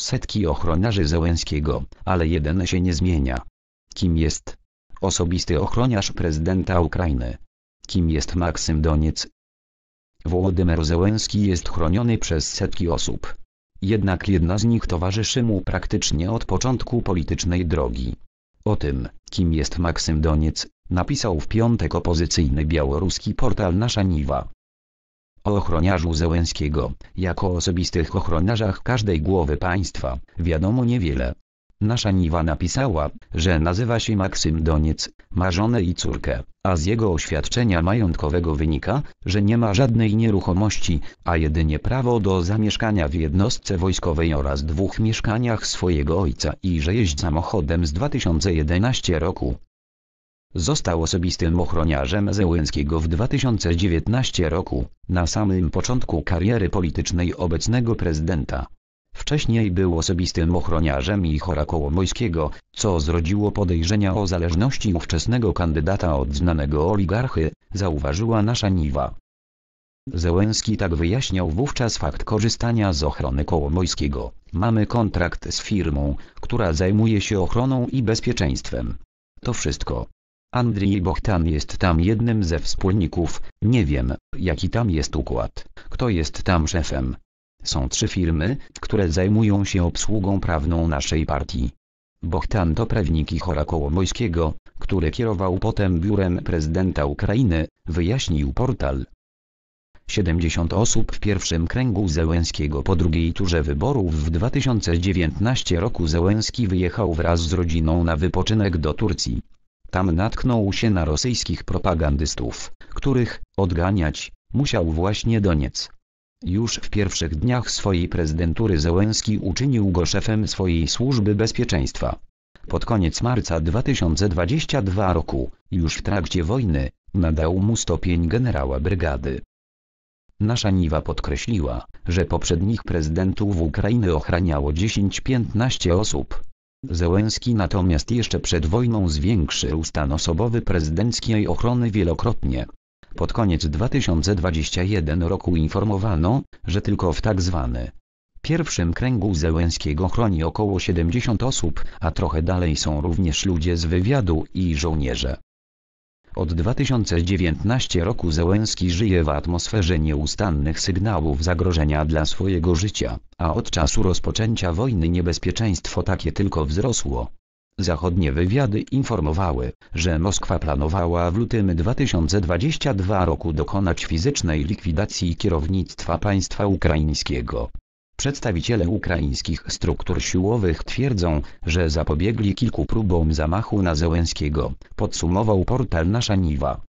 setki ochroniarzy Zełenskiego, ale jeden się nie zmienia. Kim jest? Osobisty ochroniarz prezydenta Ukrainy. Kim jest Maksym Doniec? Włodymer Zełenski jest chroniony przez setki osób. Jednak jedna z nich towarzyszy mu praktycznie od początku politycznej drogi. O tym, kim jest Maksym Doniec, napisał w piątek opozycyjny białoruski portal Nasza Niwa o ochroniarzu Zełenskiego, jako osobistych ochroniarzach każdej głowy państwa, wiadomo niewiele. Nasza Niwa napisała, że nazywa się Maksym Doniec, ma żonę i córkę, a z jego oświadczenia majątkowego wynika, że nie ma żadnej nieruchomości, a jedynie prawo do zamieszkania w jednostce wojskowej oraz dwóch mieszkaniach swojego ojca i że jeździ samochodem z 2011 roku. Został osobistym ochroniarzem Zełenskiego w 2019 roku, na samym początku kariery politycznej obecnego prezydenta. Wcześniej był osobistym ochroniarzem Ichora Kołomojskiego, co zrodziło podejrzenia o zależności ówczesnego kandydata od znanego oligarchy, zauważyła nasza Niwa. Zełenski tak wyjaśniał wówczas fakt korzystania z ochrony Kołomojskiego. Mamy kontrakt z firmą, która zajmuje się ochroną i bezpieczeństwem. To wszystko. Andrii Bohtan jest tam jednym ze wspólników, nie wiem, jaki tam jest układ, kto jest tam szefem. Są trzy firmy, które zajmują się obsługą prawną naszej partii. Bohtan to prawnik Ichora Kołomojskiego, który kierował potem biurem prezydenta Ukrainy, wyjaśnił portal. 70 osób w pierwszym kręgu Zełęskiego po drugiej turze wyborów w 2019 roku Zełęski wyjechał wraz z rodziną na wypoczynek do Turcji. Tam natknął się na rosyjskich propagandystów, których, odganiać, musiał właśnie Doniec. Już w pierwszych dniach swojej prezydentury Zełenski uczynił go szefem swojej służby bezpieczeństwa. Pod koniec marca 2022 roku, już w trakcie wojny, nadał mu stopień generała brygady. Nasza Niwa podkreśliła, że poprzednich prezydentów Ukrainy ochraniało 10-15 osób, Zełenski natomiast jeszcze przed wojną zwiększył stan osobowy prezydenckiej ochrony wielokrotnie. Pod koniec 2021 roku informowano, że tylko w tak zwany pierwszym kręgu Zełenskiego chroni około 70 osób, a trochę dalej są również ludzie z wywiadu i żołnierze. Od 2019 roku Zełenski żyje w atmosferze nieustannych sygnałów zagrożenia dla swojego życia, a od czasu rozpoczęcia wojny niebezpieczeństwo takie tylko wzrosło. Zachodnie wywiady informowały, że Moskwa planowała w lutym 2022 roku dokonać fizycznej likwidacji kierownictwa państwa ukraińskiego, Przedstawiciele ukraińskich struktur siłowych twierdzą, że zapobiegli kilku próbom zamachu na Zełenskiego, podsumował portal Nasza Niwa.